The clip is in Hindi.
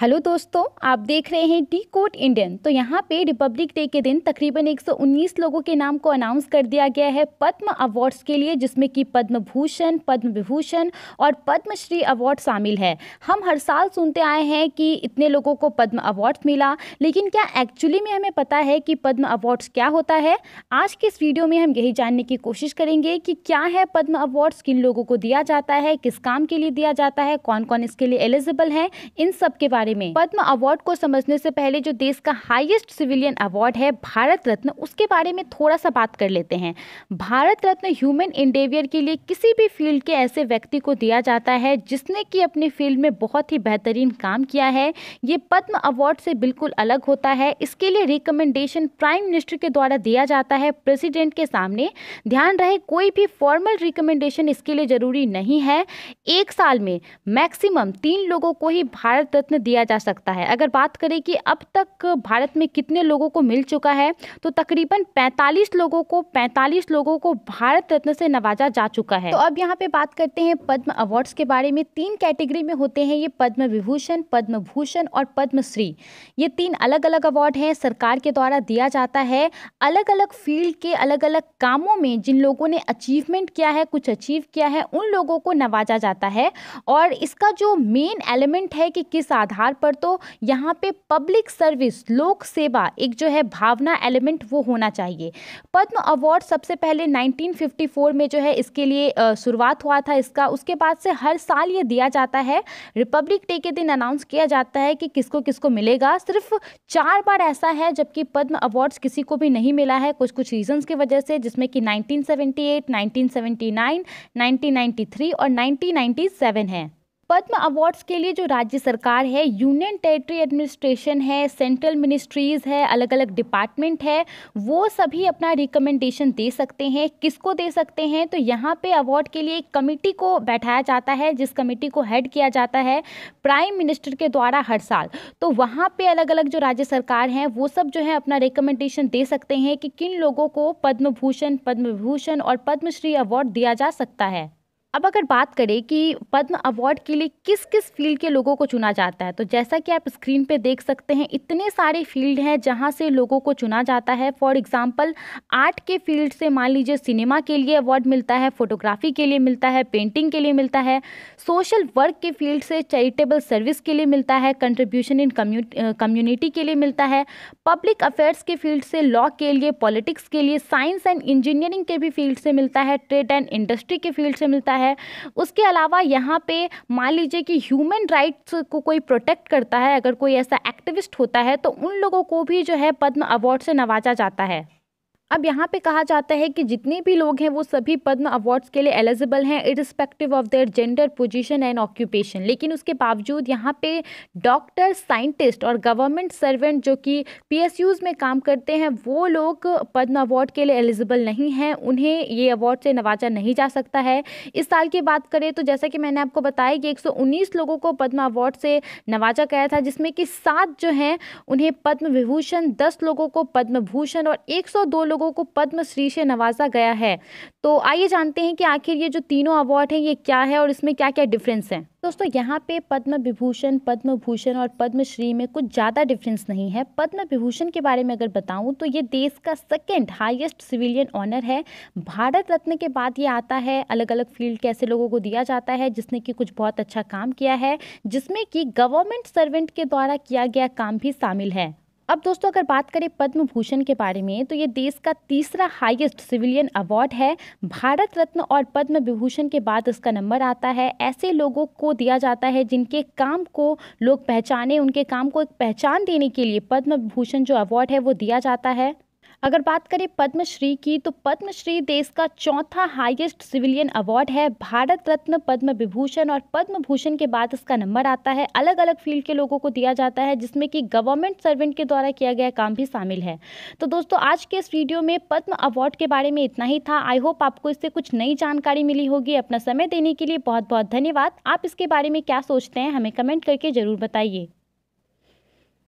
हेलो दोस्तों आप देख रहे हैं डी कोट इंडियन तो यहाँ पे रिपब्लिक डे के दिन तकरीबन 119 लोगों के नाम को अनाउंस कर दिया गया है पद्म अवार्ड्स के लिए जिसमें कि पद्म भूषण पद्म विभूषण और पद्मश्री अवार्ड शामिल है हम हर साल सुनते आए हैं कि इतने लोगों को पद्म अवार्ड्स मिला लेकिन क्या एक्चुअली में हमें पता है कि पद्म अवार्ड्स क्या होता है आज के इस वीडियो में हम यही जानने की कोशिश करेंगे कि क्या है पद्म अवार्ड्स किन लोगों को दिया जाता है किस काम के लिए दिया जाता है कौन कौन इसके लिए एलिजिबल है इन सब के बारे बारे में पद्म अवार्ड को समझने से पहले जो देश का हाईएस्ट सिविलियन अवार्ड है भारत रत्न उसके बारे में थोड़ा सा बात कर लेते हैं भारत रत्न ह्यूमन इंडेवियर के लिए किसी भी फील्ड के ऐसे व्यक्ति को दिया जाता है जिसने की अपनी फील्ड में बहुत ही बेहतरीन काम किया है ये पद्म अवार्ड से बिल्कुल अलग होता है इसके लिए रिकमेंडेशन प्राइम मिनिस्टर के द्वारा दिया जाता है प्रेसिडेंट के सामने ध्यान रहे कोई भी फॉर्मल रिकमेंडेशन इसके लिए जरूरी नहीं है एक साल में मैक्सिमम तीन लोगों को ही भारत रत्न दिया दिया जा सकता है अगर बात करें कि अब तक भारत में कितने लोगों को मिल चुका है तो तकरीबन 45 लोगों को 45 लोगों को भारत रत्न से नवाजा जा चुका है तो अब यहाँ पे बात करते हैं पद्म अवार्ड्स के बारे में तीन कैटेगरी में होते हैं ये पद्म विभूषण पद्म भूषण और पद्मश्री ये तीन अलग अलग अवार्ड हैं सरकार के द्वारा दिया जाता है अलग अलग फील्ड के अलग अलग कामों में जिन लोगों ने अचीवमेंट किया है कुछ अचीव किया है उन लोगों को नवाजा जाता है और इसका जो मेन एलिमेंट है कि किस आधार आधार पर तो यहाँ पे पब्लिक सर्विस लोक सेवा एक जो है भावना एलिमेंट वो होना चाहिए पद्म अवार्ड सबसे पहले 1954 में जो है इसके लिए शुरुआत हुआ था इसका उसके बाद से हर साल ये दिया जाता है रिपब्लिक डे के दिन अनाउंस किया जाता है कि किसको किसको मिलेगा सिर्फ चार बार ऐसा है जबकि पद्म अवार्ड्स किसी को भी नहीं मिला है कुछ कुछ रीजंस की वजह से जिसमें कि 1978, 1979, 1993 और 1997 है पद्म अवार्ड्स के लिए जो राज्य सरकार है यूनियन टेरिटरी एडमिनिस्ट्रेशन है सेंट्रल मिनिस्ट्रीज़ है अलग अलग डिपार्टमेंट है वो सभी अपना रिकमेंडेशन दे सकते हैं किसको दे सकते हैं तो यहाँ पे अवार्ड के लिए एक कमेटी को बैठाया जाता है जिस कमेटी को हेड किया जाता है प्राइम मिनिस्टर के द्वारा हर साल तो वहाँ पर अलग अलग जो राज्य सरकार हैं वो सब जो है अपना रिकमेंडेशन दे सकते हैं कि किन लोगों को पद्म भूषण पद्म भूषण और पद्मश्री अवार्ड दिया जा सकता है अब अगर बात करें कि पद्म अवार्ड के लिए किस किस फील्ड के लोगों को चुना जाता है तो जैसा कि आप स्क्रीन पे देख सकते हैं इतने सारे फील्ड हैं जहां से लोगों को चुना जाता है फॉर एग्जांपल आर्ट के फील्ड से मान लीजिए सिनेमा के लिए अवार्ड मिलता है फोटोग्राफी के लिए मिलता है पेंटिंग के लिए मिलता है सोशल वर्क के फील्ड से चैरिटेबल सर्विस के लिए मिलता है कंट्रीब्यूशन इन कम्यूनिटी के लिए मिलता है पब्लिक अफेयर्स के फील्ड से लॉ के लिए पॉलिटिक्स के लिए साइंस एंड इंजीनियरिंग के भी फील्ड से मिलता है ट्रेड एंड इंडस्ट्री के फील्ड से मिलता है है उसके अलावा यहाँ पे मान लीजिए कि ह्यूमन राइट्स को कोई प्रोटेक्ट करता है अगर कोई ऐसा एक्टिविस्ट होता है तो उन लोगों को भी जो है पद्म अवार्ड से नवाजा जाता है अब यहाँ पे कहा जाता है कि जितने भी लोग हैं वो सभी पद्म अवार्ड्स के लिए एलिजिबल हैं irrespective of their gender position and occupation लेकिन उसके बावजूद यहाँ पे डॉक्टर साइंटिस्ट और गवर्नमेंट सर्वेंट जो कि पीएसयूज में काम करते हैं वो लोग पद्म अवार्ड के लिए एलिजिबल नहीं हैं उन्हें ये अवार्ड से नवाजा नहीं जा सकता है इस साल की बात करें तो जैसा कि मैंने आपको बताया कि एक लोगों को पद्म अवार्ड से नवाजा गया था जिसमें कि सात जो हैं उन्हें पद्म विभूषण दस लोगों को पद्म भूषण और एक लोगों लोगों को पद्मश्री से नवाजा गया है तो आइए जानते हैं कि आखिर ये जो तीनों अवार्ड हैं ये क्या है और इसमें क्या क्या डिफरेंस है दोस्तों यहाँ पे पद्म विभूषण पद्म भूषण और पद्मश्री में कुछ ज़्यादा डिफरेंस नहीं है पद्म विभूषण के बारे में अगर बताऊँ तो ये देश का सेकेंड हाईएस्ट सिविलियन ऑनर है भारत रत्न के बाद ये आता है अलग अलग फील्ड के ऐसे लोगों को दिया जाता है जिसने कि कुछ बहुत अच्छा काम किया है जिसमें कि गवर्नमेंट सर्वेंट के द्वारा किया गया काम भी शामिल है अब दोस्तों अगर बात करें पद्म भूषण के बारे में तो ये देश का तीसरा हाईएस्ट सिविलियन अवार्ड है भारत रत्न और पद्म विभूषण के बाद इसका नंबर आता है ऐसे लोगों को दिया जाता है जिनके काम को लोग पहचाने उनके काम को एक पहचान देने के लिए पद्म भूषण जो अवार्ड है वो दिया जाता है अगर बात करें पद्मश्री की तो पद्मश्री देश का चौथा हाईएस्ट सिविलियन अवार्ड है भारत रत्न पद्म विभूषण और पद्म भूषण के बाद इसका नंबर आता है अलग अलग फील्ड के लोगों को दिया जाता है जिसमें कि गवर्नमेंट सर्वेंट के द्वारा किया गया काम भी शामिल है तो दोस्तों आज के इस वीडियो में पद्म अवार्ड के बारे में इतना ही था आई होप आपको इससे कुछ नई जानकारी मिली होगी अपना समय देने के लिए बहुत बहुत धन्यवाद आप इसके बारे में क्या सोचते हैं हमें कमेंट करके ज़रूर बताइए